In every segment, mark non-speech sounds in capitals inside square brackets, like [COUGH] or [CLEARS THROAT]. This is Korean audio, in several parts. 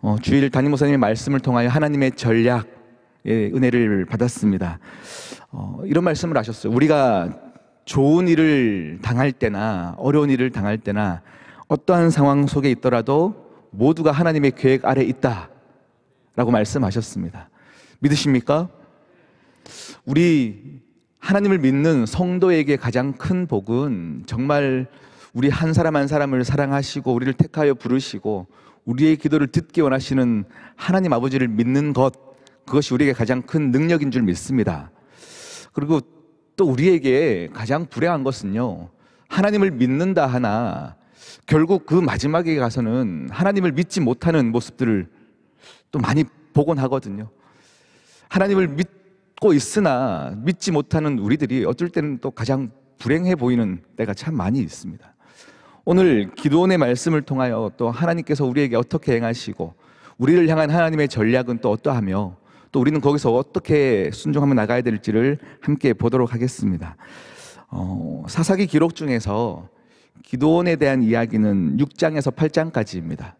어, 주일 담임 목사님의 말씀을 통하여 하나님의 전략의 예, 은혜를 받았습니다. 어, 이런 말씀을 하셨어요. 우리가 좋은 일을 당할 때나 어려운 일을 당할 때나 어떠한 상황 속에 있더라도 모두가 하나님의 계획 아래 있다. 라고 말씀하셨습니다. 믿으십니까? 우리 하나님을 믿는 성도에게 가장 큰 복은 정말 우리 한 사람 한 사람을 사랑하시고 우리를 택하여 부르시고 우리의 기도를 듣기 원하시는 하나님 아버지를 믿는 것, 그것이 우리에게 가장 큰 능력인 줄 믿습니다. 그리고 또 우리에게 가장 불행한 것은요, 하나님을 믿는다 하나, 결국 그 마지막에 가서는 하나님을 믿지 못하는 모습들을 또 많이 보곤 하거든요. 하나님을 믿고 있으나 믿지 못하는 우리들이 어쩔 때는 또 가장 불행해 보이는 때가 참 많이 있습니다. 오늘 기도원의 말씀을 통하여 또 하나님께서 우리에게 어떻게 행하시고 우리를 향한 하나님의 전략은 또 어떠하며 또 우리는 거기서 어떻게 순종하며 나가야 될지를 함께 보도록 하겠습니다. 어, 사사기 기록 중에서 기도원에 대한 이야기는 6장에서 8장까지입니다.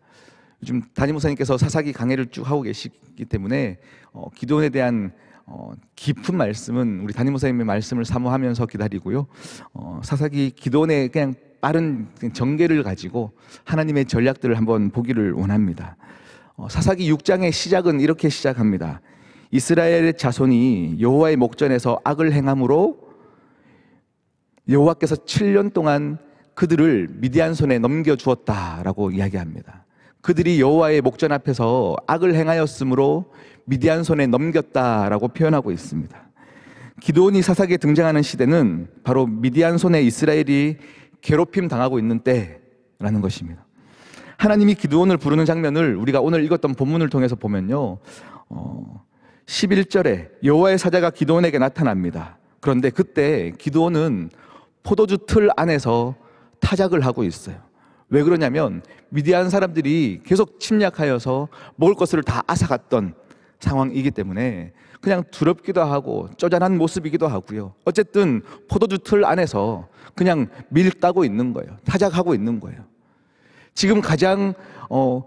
요즘 담임 목사님께서 사사기 강해를 쭉 하고 계시기 때문에 어, 기도원에 대한 어, 깊은 말씀은 우리 담임 목사님의 말씀을 사모하면서 기다리고요. 어, 사사기 기도원에 그냥 빠른 전개를 가지고 하나님의 전략들을 한번 보기를 원합니다. 어, 사사기 6장의 시작은 이렇게 시작합니다. 이스라엘의 자손이 여호와의 목전에서 악을 행함으로 여호와께서 7년 동안 그들을 미디안 손에 넘겨 주었다라고 이야기합니다. 그들이 여호와의 목전 앞에서 악을 행하였으므로 미디안 손에 넘겼다라고 표현하고 있습니다. 기도원이 사사기에 등장하는 시대는 바로 미디안 손에 이스라엘이 괴롭힘 당하고 있는 때라는 것입니다. 하나님이 기드온을 부르는 장면을 우리가 오늘 읽었던 본문을 통해서 보면요. 어, 11절에 여호와의 사자가 기드온에게 나타납니다. 그런데 그때 기드온은 포도주 틀 안에서 타작을 하고 있어요. 왜 그러냐면 미디안 사람들이 계속 침략하여서 먹을 것을 다 앗아갔던 상황이기 때문에 그냥 두렵기도 하고 쪼잔한 모습이기도 하고요. 어쨌든 포도주 틀 안에서 그냥 밀 따고 있는 거예요. 타작하고 있는 거예요. 지금 가장 어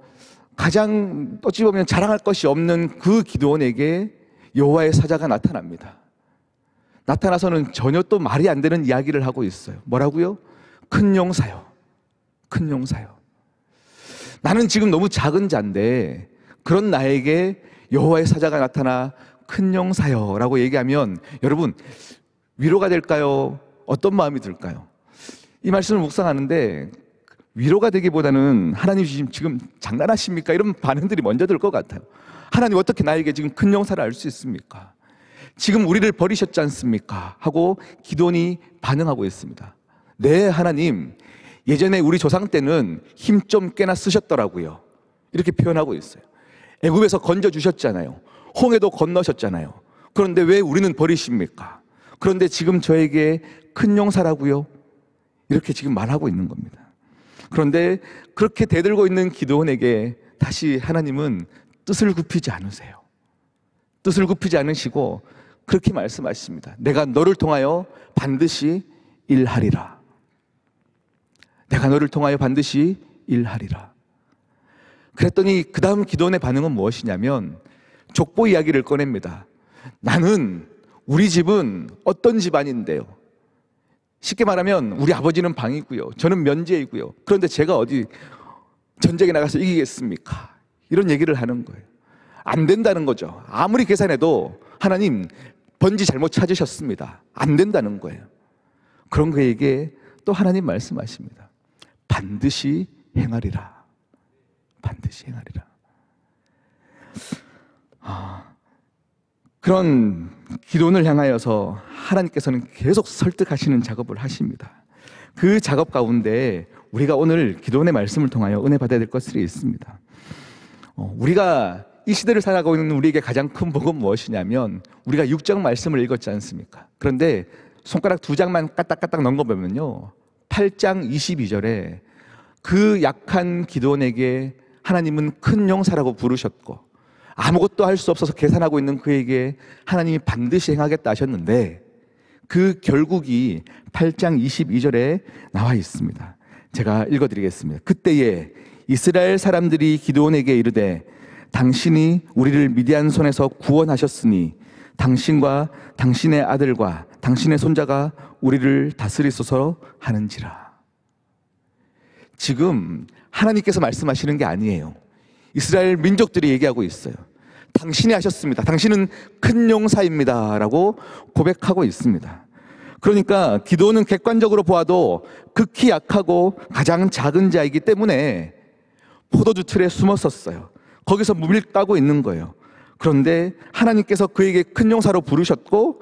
가장 어찌 보면 자랑할 것이 없는 그 기도원에게 여호와의 사자가 나타납니다. 나타나서는 전혀 또 말이 안 되는 이야기를 하고 있어요. 뭐라고요? 큰 용사요. 큰 용사요. 나는 지금 너무 작은 자인데 그런 나에게 여호와의 사자가 나타나 큰용사여라고 얘기하면 여러분 위로가 될까요? 어떤 마음이 들까요? 이 말씀을 묵상하는데 위로가 되기보다는 하나님 지금 장난하십니까? 이런 반응들이 먼저 들 것 같아요. 하나님 어떻게 나에게 지금 큰 용사를 알 수 있습니까? 지금 우리를 버리셨지 않습니까? 하고 기돈이 반응하고 있습니다. 네, 하나님. 예전에 우리 조상 때는 힘좀 꽤나 쓰셨더라고요. 이렇게 표현하고 있어요. 애굽에서 건져 주셨잖아요. 홍해도 건너셨잖아요. 그런데 왜 우리는 버리십니까? 그런데 지금 저에게 큰 용사라고요? 이렇게 지금 말하고 있는 겁니다. 그런데 그렇게 대들고 있는 기도원에게 다시 하나님은 뜻을 굽히지 않으세요. 뜻을 굽히지 않으시고 그렇게 말씀하십니다. 내가 너를 통하여 반드시 일하리라. 내가 너를 통하여 반드시 일하리라. 그랬더니 그 다음 기도원의 반응은 무엇이냐면 족보 이야기를 꺼냅니다. 나는 우리 집은 어떤 집안인데요. 쉽게 말하면 우리 아버지는 방이고요. 저는 면제이고요. 그런데 제가 어디 전쟁에 나가서 이기겠습니까? 이런 얘기를 하는 거예요. 안 된다는 거죠. 아무리 계산해도 하나님 번지 잘못 찾으셨습니다. 안 된다는 거예요. 그런 그에게 또 하나님 말씀하십니다. 반드시 행하리라. 반드시 행하리라. 그런 기도원을 향하여서 하나님께서는 계속 설득하시는 작업을 하십니다. 그 작업 가운데 우리가 오늘 기도원의 말씀을 통하여 은혜 받아야 될 것들이 있습니다. 어, 우리가 이 시대를 살아가고 있는 우리에게 가장 큰 복은 무엇이냐면 우리가 6장 말씀을 읽었지 않습니까? 그런데 손가락 두 장만 까딱까딱 넘겨보면요. 8장 22절에 그 약한 기도원에게 하나님은 큰 용사라고 부르셨고 아무것도 할 수 없어서 계산하고 있는 그에게 하나님이 반드시 행하겠다 하셨는데 그 결국이 8장 22절에 나와 있습니다. 제가 읽어드리겠습니다. 그때에 이스라엘 사람들이 기도원에게 이르되 당신이 우리를 미디안 손에서 구원하셨으니 당신과 당신의 아들과 당신의 손자가 우리를 다스리소서 하는지라. 지금 하나님께서 말씀하시는 게 아니에요. 이스라엘 민족들이 얘기하고 있어요. 당신이 하셨습니다. 당신은 큰 용사입니다. 라고 고백하고 있습니다. 그러니까 기도는 객관적으로 보아도 극히 약하고 가장 작은 자이기 때문에 포도주 틀에 숨었었어요. 거기서 무밀 까고 있는 거예요. 그런데 하나님께서 그에게 큰 용사로 부르셨고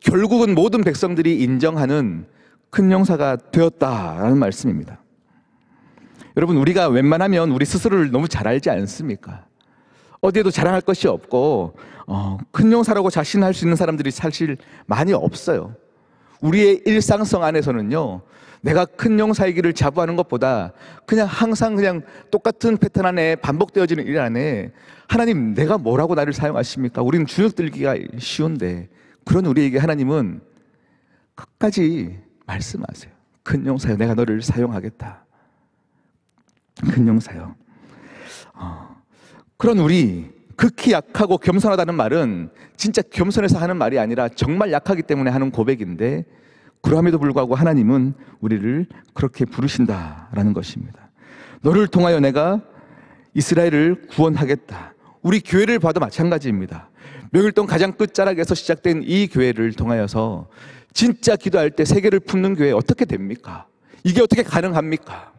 결국은 모든 백성들이 인정하는 큰 용사가 되었다라는 말씀입니다. 여러분 우리가 웬만하면 우리 스스로를 너무 잘 알지 않습니까? 어디에도 자랑할 것이 없고 어, 큰 용사라고 자신할 수 있는 사람들이 사실 많이 없어요. 우리의 일상성 안에서는요. 내가 큰 용사이기를 자부하는 것보다 그냥 항상 그냥 똑같은 패턴 안에 반복되어지는 일 안에 하나님 내가 뭐라고 나를 사용하십니까? 우리는 주눅들기가 쉬운데 그런 우리에게 하나님은 끝까지 말씀하세요. 큰 용사여 내가 너를 사용하겠다. 근용사요. 어, 아, 그런 우리 극히 약하고 겸손하다는 말은 진짜 겸손해서 하는 말이 아니라 정말 약하기 때문에 하는 고백인데 그러에도 불구하고 하나님은 우리를 그렇게 부르신다라는 것입니다. 너를 통하여 내가 이스라엘을 구원하겠다. 우리 교회를 봐도 마찬가지입니다. 명일동 가장 끝자락에서 시작된 이 교회를 통하여서 진짜 기도할 때 세계를 품는 교회 어떻게 됩니까? 이게 어떻게 가능합니까?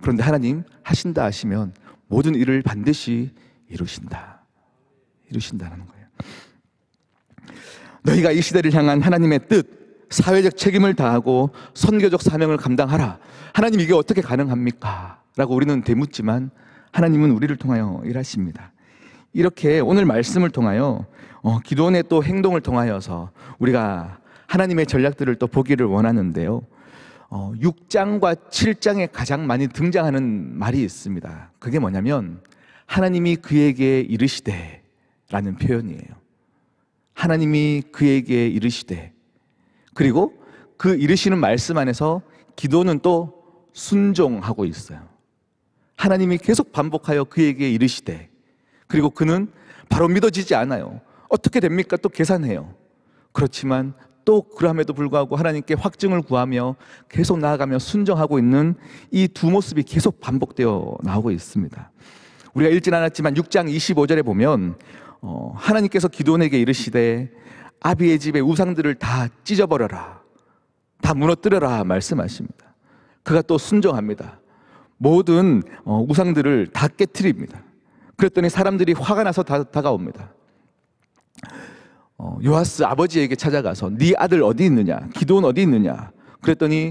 그런데 하나님 하신다 하시면 모든 일을 반드시 이루신다. 이루신다는 거예요. 너희가 이 시대를 향한 하나님의 뜻, 사회적 책임을 다하고 선교적 사명을 감당하라. 하나님 이게 어떻게 가능합니까? 라고 우리는 되묻지만 하나님은 우리를 통하여 일하십니다. 이렇게 오늘 말씀을 통하여 어, 기도원의 또 행동을 통하여서 우리가 하나님의 전략들을 또 보기를 원하는데요. 어, 6장과 7장에 가장 많이 등장하는 말이 있습니다. 그게 뭐냐면 하나님이 그에게 이르시되 라는 표현이에요. 하나님이 그에게 이르시되 그리고 그 이르시는 말씀 안에서 기도는 또 순종하고 있어요. 하나님이 계속 반복하여 그에게 이르시되 그리고 그는 바로 믿어지지 않아요. 어떻게 됩니까? 또 계산해요. 그렇지만 또 그럼에도 불구하고 하나님께 확증을 구하며 계속 나아가며 순정하고 있는 이 두 모습이 계속 반복되어 나오고 있습니다. 우리가 읽진 않았지만 6장 25절에 보면 어, 하나님께서 기도원에게 이르시되 아비의 집의 우상들을 다 찢어버려라. 다 무너뜨려라 말씀하십니다. 그가 또 순정합니다. 모든 어, 우상들을 다 깨뜨립니다. 그랬더니 사람들이 화가 나서 다가옵니다. 어, 요하스 아버지에게 찾아가서 네 아들 어디 있느냐? 기도원 어디 있느냐? 그랬더니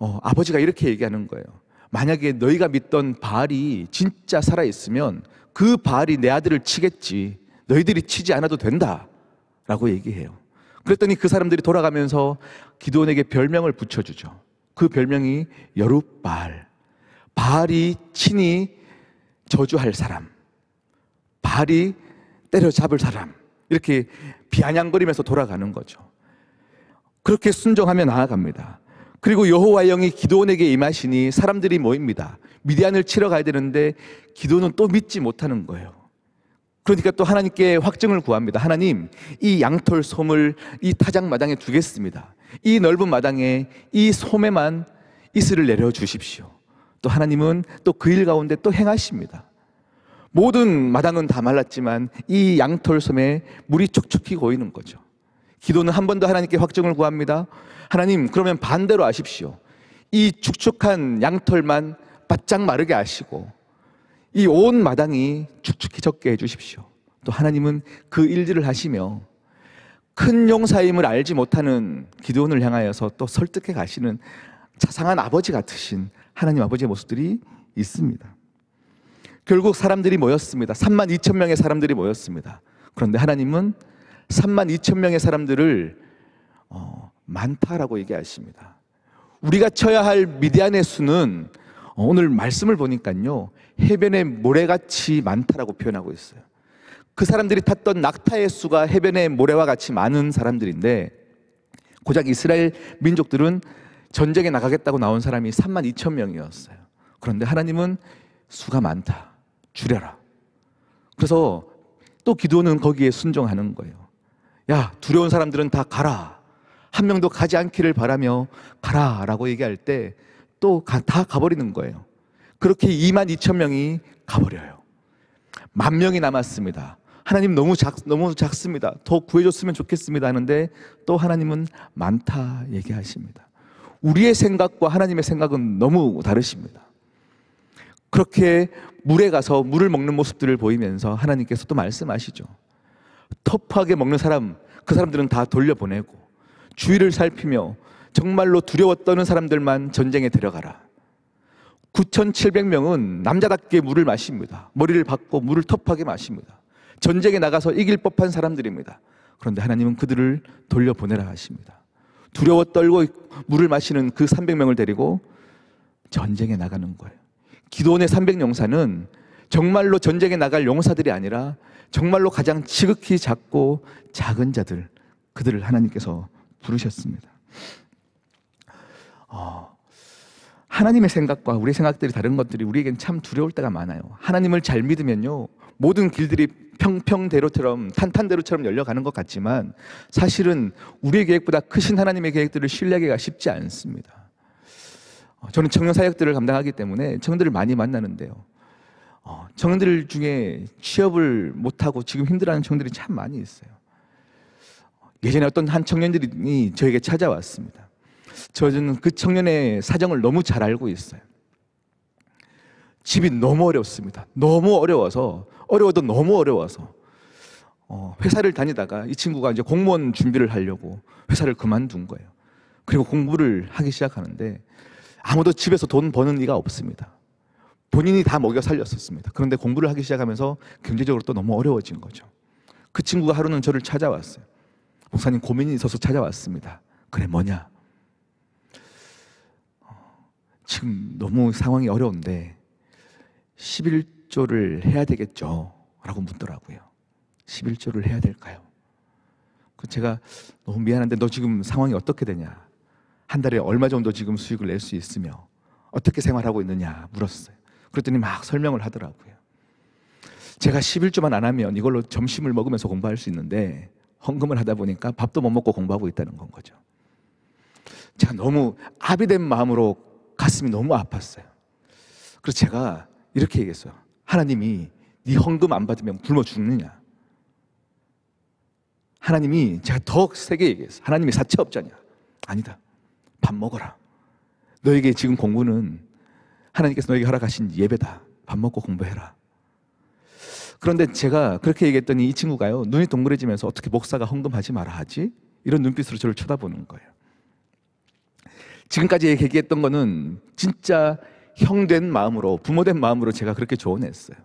어, 아버지가 이렇게 얘기하는 거예요. 만약에 너희가 믿던 바알이 진짜 살아 있으면 그 바알이 내 아들을 치겠지. 너희들이 치지 않아도 된다라고 얘기해요. 그랬더니 그 사람들이 돌아가면서 기도원에게 별명을 붙여주죠. 그 별명이 여룻바알. 바알이 친히 저주할 사람. 바알이 때려잡을 사람. 이렇게 비아냥거리면서 돌아가는 거죠. 그렇게 순종하며 나아갑니다. 그리고 여호와 영이 기도원에게 임하시니 사람들이 모입니다. 미디안을 치러 가야 되는데 기도는 또 믿지 못하는 거예요. 그러니까 또 하나님께 확증을 구합니다. 하나님, 이 양털 솜을 이 타작 마당에 두겠습니다. 이 넓은 마당에 이 솜에만 이슬을 내려 주십시오. 또 하나님은 또 그 일 가운데 또 행하십니다. 모든 마당은 다 말랐지만 이 양털섬에 물이 촉촉히 고이는 거죠. 기도는 한 번 더 하나님께 확정을 구합니다. 하나님, 그러면 반대로 아십시오. 이 축축한 양털만 바짝 마르게 아시고 이 온 마당이 축축히 적게 해주십시오. 또 하나님은 그 일들을 하시며 큰 용사임을 알지 못하는 기도원을 향하여서 또 설득해 가시는 자상한 아버지 같으신 하나님 아버지의 모습들이 있습니다. 결국 사람들이 모였습니다. 3만 2천 명의 사람들이 모였습니다. 그런데 하나님은 3만 2천 명의 사람들을 어, 많다라고 얘기하십니다. 우리가 쳐야 할 미디안의 수는 어, 오늘 말씀을 보니까요 해변의 모래같이 많다라고 표현하고 있어요. 그 사람들이 탔던 낙타의 수가 해변의 모래와 같이 많은 사람들인데 고작 이스라엘 민족들은 전쟁에 나가겠다고 나온 사람이 3만 2천 명이었어요. 그런데 하나님은 수가 많다. 줄여라 그래서 또 기도는 거기에 순종하는 거예요. 야, 두려운 사람들은 다 가라. 한 명도 가지 않기를 바라며 가라. 라고 얘기할 때 또 다 가버리는 거예요. 그렇게 2만 2천 명이 가버려요. 만 명이 남았습니다. 하나님 너무 작, 너무 작습니다. 더 구해줬으면 좋겠습니다. 하는데 또 하나님은 많다 얘기하십니다. 우리의 생각과 하나님의 생각은 너무 다르십니다. 그렇게 물에 가서 물을 먹는 모습들을 보이면서 하나님께서 또 말씀하시죠. 터프하게 먹는 사람, 그 사람들은 다 돌려보내고 주위를 살피며 정말로 두려워 떠는 사람들만 전쟁에 데려가라. 9,700명은 남자답게 물을 마십니다. 머리를 박고 물을 터하게 마십니다. 전쟁에 나가서 이길 법한 사람들입니다. 그런데 하나님은 그들을 돌려보내라 하십니다. 두려워 떨고 물을 마시는 그 300명을 데리고 전쟁에 나가는 거예요. 기도원의 300용사는 정말로 전쟁에 나갈 용사들이 아니라 정말로 가장 지극히 작고 작은 자들, 그들을 하나님께서 부르셨습니다. 어, 하나님의 생각과 우리 생각들이 다른 것들이 우리에겐 참 두려울 때가 많아요. 하나님을 잘 믿으면요. 모든 길들이 평평대로처럼 탄탄대로처럼 열려가는 것 같지만 사실은 우리의 계획보다 크신 하나님의 계획들을 신뢰하기가 쉽지 않습니다. 어, 저는 청년 사역들을 감당하기 때문에 청년들을 많이 만나는데요. 어, 청년들 중에 취업을 못하고 지금 힘들어하는 청년들이 참 많이 있어요. 예전에 어떤 한 청년들이 저에게 찾아왔습니다. 저는 그 청년의 사정을 너무 잘 알고 있어요. 집이 너무 어렵습니다. 너무 어려워서, 어려워도 너무 어려워서, 어, 회사를 다니다가 이 친구가 이제 공무원 준비를 하려고 회사를 그만둔 거예요. 그리고 공부를 하기 시작하는데, 아무도 집에서 돈 버는 이가 없습니다. 본인이 다 먹여 살렸었습니다. 그런데 공부를 하기 시작하면서 경제적으로 또 너무 어려워진 거죠. 그 친구가 하루는 저를 찾아왔어요. 목사님 고민이 있어서 찾아왔습니다. 그래 뭐냐? 어, 지금 너무 상황이 어려운데 11조를 해야 되겠죠? 라고 묻더라고요. 11조를 해야 될까요? 그 제가 너무 미안한데 너 지금 상황이 어떻게 되냐? 한 달에 얼마 정도 지금 수익을 낼 수 있으며 어떻게 생활하고 있느냐 물었어요. 그랬더니 막 설명을 하더라고요. 제가 11주만 안 하면 이걸로 점심을 먹으면서 공부할 수 있는데 헌금을 하다 보니까 밥도 못 먹고 공부하고 있다는 건 거죠. 제가 너무 아비된 마음으로 가슴이 너무 아팠어요. 그래서 제가 이렇게 얘기했어요. 하나님이 네 헌금 안 받으면 굶어 죽느냐? 하나님이 제가 더 세게 얘기했어요. 하나님이 사채업자냐? 아니다. 밥 먹어라. 너에게 지금 공부는 하나님께서 너에게 허락하신 예배다. 밥 먹고 공부해라. 그런데 제가 그렇게 얘기했더니 이 친구가요 눈이 동그래지면서 어떻게 목사가 헌금하지 마라 하지 이런 눈빛으로 저를 쳐다보는 거예요. 지금까지 얘기했던 거는 진짜 형된 마음으로 부모된 마음으로 제가 그렇게 조언했어요.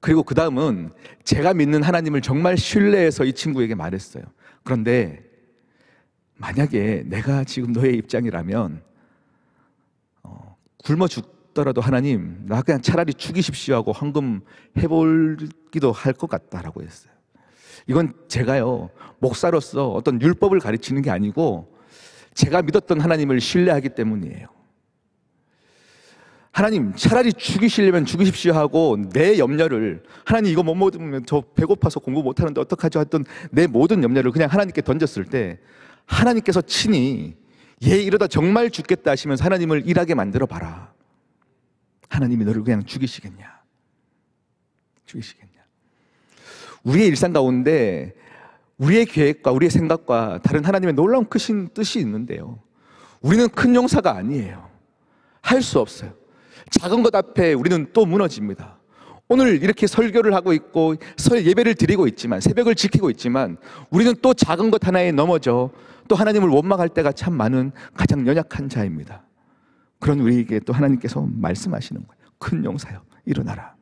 그리고 그 다음은 제가 믿는 하나님을 정말 신뢰해서 이 친구에게 말했어요. 그런데 만약에 내가 지금 너의 입장이라면 어, 굶어 죽더라도 하나님 나 그냥 차라리 죽이십시오 하고 황금 해볼기도 할 것 같다라고 했어요. 이건 제가요 목사로서 어떤 율법을 가르치는 게 아니고 제가 믿었던 하나님을 신뢰하기 때문이에요. 하나님 차라리 죽이시려면 죽이십시오 하고 내 염려를 하나님 이거 못 먹으면 저 배고파서 공부 못하는데 어떡하죠 했던 내 모든 염려를 그냥 하나님께 던졌을 때 하나님께서 친히 얘 이러다 정말 죽겠다 하시면서 하나님을 일하게 만들어 봐라. 하나님이 너를 그냥 죽이시겠냐? 죽이시겠냐? 우리의 일상 가운데 우리의 계획과 우리의 생각과 다른 하나님의 놀라운 크신 뜻이 있는데요. 우리는 큰 용사가 아니에요. 할 수 없어요. 작은 것 앞에 우리는 또 무너집니다. 오늘 이렇게 설교를 하고 있고 설 예배를 드리고 있지만 새벽을 지키고 있지만 우리는 또 작은 것 하나에 넘어져 또 하나님을 원망할 때가 참 많은 가장 연약한 자입니다. 그런 우리에게 또 하나님께서 말씀하시는 거예요. 큰 용사여 일어나라.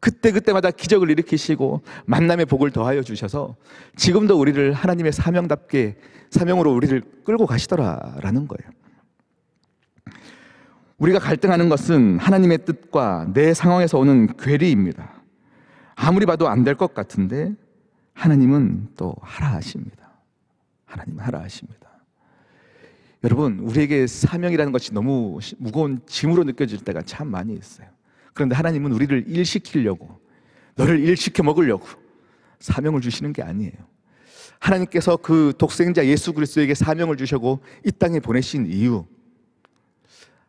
그때그때마다 기적을 일으키시고 만남의 복을 더하여 주셔서 지금도 우리를 하나님의 사명답게 사명으로 우리를 끌고 가시더라라는 거예요. 우리가 갈등하는 것은 하나님의 뜻과 내 상황에서 오는 괴리입니다. 아무리 봐도 안 될 것 같은데 하나님은 또 하라 하십니다. 하나님 하라 하십니다. 여러분, 우리에게 사명이라는 것이 너무 무거운 짐으로 느껴질 때가 참 많이 있어요. 그런데 하나님은 우리를 일시키려고, 너를 일시켜 먹으려고 사명을 주시는 게 아니에요. 하나님께서 그 독생자 예수 그리스도에게 사명을 주시고 이 땅에 보내신 이유,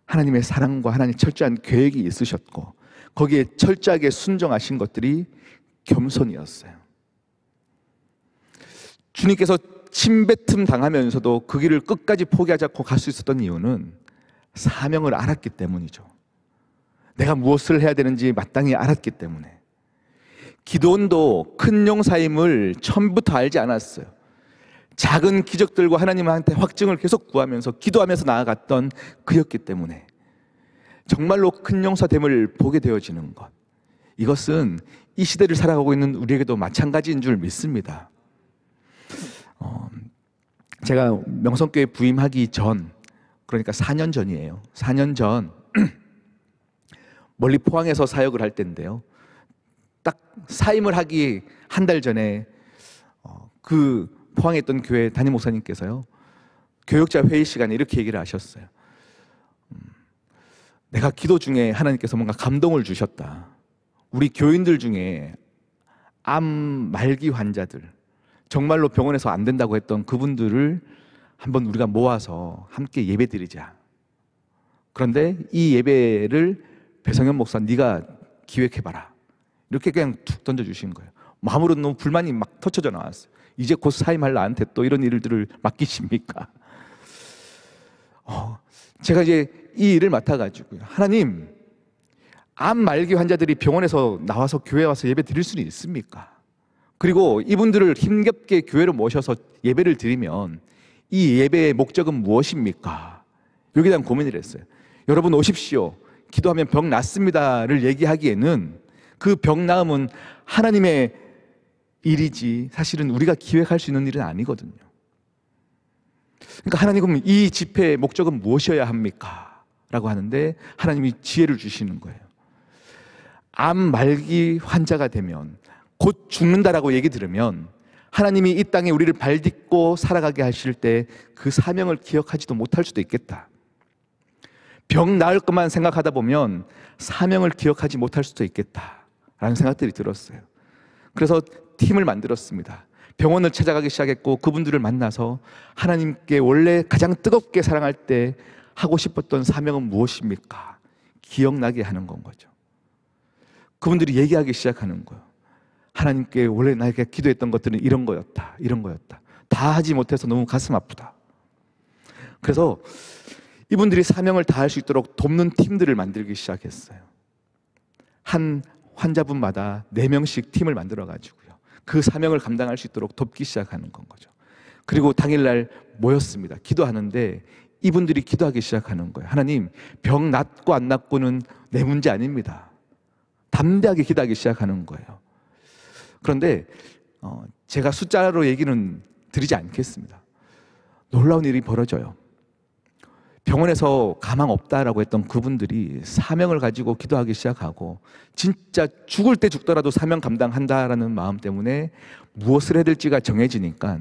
하나님의 사랑과 하나님의 철저한 계획이 있으셨고 거기에 철저하게 순종하신 것들이 겸손이었어요. 주님께서 침뱉음 당하면서도 그 길을 끝까지 포기하지 않고 갈 수 있었던 이유는 사명을 알았기 때문이죠. 내가 무엇을 해야 되는지 마땅히 알았기 때문에. 기도원도큰 용사임을 처음부터 알지 않았어요. 작은 기적들과 하나님한테 확증을 계속 구하면서 기도하면서 나아갔던 그였기 때문에 정말로 큰용사됨을 보게 되어지는 것. 이것은 이 시대를 살아가고 있는 우리에게도 마찬가지인 줄 믿습니다. 어, 제가 명성교회 부임하기 전, 그러니까 4년 전이에요. 4년 전, [CLEARS THROAT] 멀리 포항에서 사역을 할 때인데요. 딱 사임을 하기 한 달 전에 어, 그 포항에 있던 교회 담임 목사님께서요. 교육자 회의 시간에 이렇게 얘기를 하셨어요. 음, 내가 기도 중에 하나님께서 뭔가 감동을 주셨다. 우리 교인들 중에 암 말기 환자들, 정말로 병원에서 안 된다고 했던 그분들을 한번 우리가 모아서 함께 예배 드리자. 그런데 이 예배를 배성현 목사 네가 기획해봐라. 이렇게 그냥 툭 던져주신 거예요. 마음으로 너무 불만이 막 터쳐져 나왔어요. 이제 곧 사임할 나한테 또 이런 일들을 맡기십니까? 어, 제가 이제 이 일을 맡아가지고 하나님 암 말기 환자들이 병원에서 나와서 교회 와서 예배 드릴 수는 있습니까? 그리고 이분들을 힘겹게 교회로 모셔서 예배를 드리면 이 예배의 목적은 무엇입니까? 여기에 대한 고민을 했어요. 여러분 오십시오. 기도하면 병 낫습니다를 얘기하기에는 그병 나음은 하나님의 일이지 사실은 우리가 기획할 수 있는 일은 아니거든요. 그러니까 하나님은 이 집회의 목적은 무엇이어야 합니까? 라고 하는데 하나님이 지혜를 주시는 거예요. 암 말기 환자가 되면 곧 죽는다라고 얘기 들으면 하나님이 이 땅에 우리를 발딛고 살아가게 하실 때 그 사명을 기억하지도 못할 수도 있겠다. 병 나을 것만 생각하다 보면 사명을 기억하지 못할 수도 있겠다. 라는 생각들이 들었어요. 그래서 팀을 만들었습니다. 병원을 찾아가기 시작했고 그분들을 만나서 하나님께 원래 가장 뜨겁게 사랑할 때 하고 싶었던 사명은 무엇입니까? 기억나게 하는 건 거죠. 그분들이 얘기하기 시작하는 거예요. 하나님께 원래 나에게 기도했던 것들은 이런 거였다. 이런 거였다. 다 하지 못해서 너무 가슴 아프다. 그래서 이분들이 사명을 다 할 수 있도록 돕는 팀들을 만들기 시작했어요. 한 환자분마다 4명씩 팀을 만들어 가지고 그 사명을 감당할 수 있도록 돕기 시작하는 건 거죠. 그리고 당일날 모였습니다. 기도하는데 이분들이 기도하기 시작하는 거예요. 하나님, 병 낫고 안 낫고는 내 문제 아닙니다. 담대하게 기도하기 시작하는 거예요. 그런데 어, 제가 숫자로 얘기는 드리지 않겠습니다. 놀라운 일이 벌어져요. 병원에서 가망 없다라고 했던 그분들이 사명을 가지고 기도하기 시작하고 진짜 죽을 때 죽더라도 사명 감당한다라는 마음 때문에 무엇을 해야 될지가 정해지니까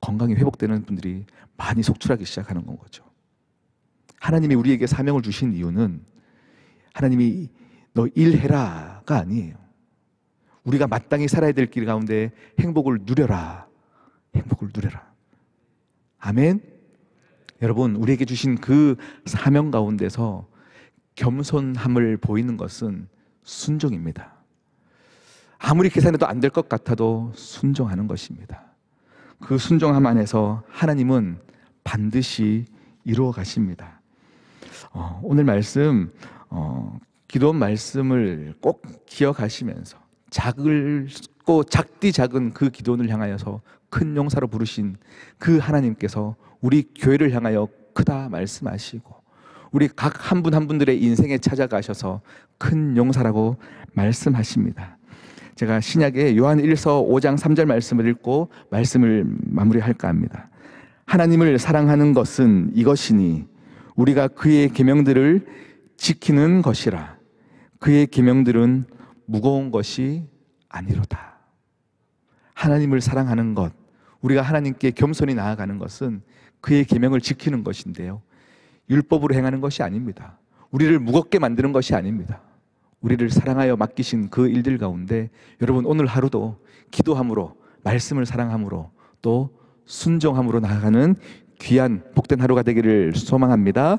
건강이 회복되는 분들이 많이 속출하기 시작하는 건 거죠. 하나님이 우리에게 사명을 주신 이유는 하나님이 너 일해라가 아니에요. 우리가 마땅히 살아야 될 길 가운데 행복을 누려라. 행복을 누려라. 아멘. 여러분, 우리에게 주신 그 사명 가운데서 겸손함을 보이는 것은 순종입니다. 아무리 계산해도 안 될 것 같아도 순종하는 것입니다. 그 순종함 안에서 하나님은 반드시 이루어 가십니다. 어, 오늘 말씀, 어, 기도 말씀을 꼭 기억하시면서 작고 작디 작은 그기도원 향하여서 큰 용사로 부르신 그 하나님께서 우리 교회를 향하여 크다 말씀하시고 우리 각 한 분 한 분들의 인생에 찾아가셔서 큰 용사라고 말씀하십니다. 제가 신약의 요한 1서 5장 3절 말씀을 읽고 말씀을 마무리할까 합니다. 하나님을 사랑하는 것은 이것이니 우리가 그의 계명들을 지키는 것이라 그의 계명들은 무거운 것이 아니로다. 하나님을 사랑하는 것, 우리가 하나님께 겸손히 나아가는 것은 그의 계명을 지키는 것인데요. 율법으로 행하는 것이 아닙니다. 우리를 무겁게 만드는 것이 아닙니다. 우리를 사랑하여 맡기신 그 일들 가운데 여러분 오늘 하루도 기도함으로 말씀을 사랑함으로 또 순종함으로 나아가는 귀한 복된 하루가 되기를 소망합니다.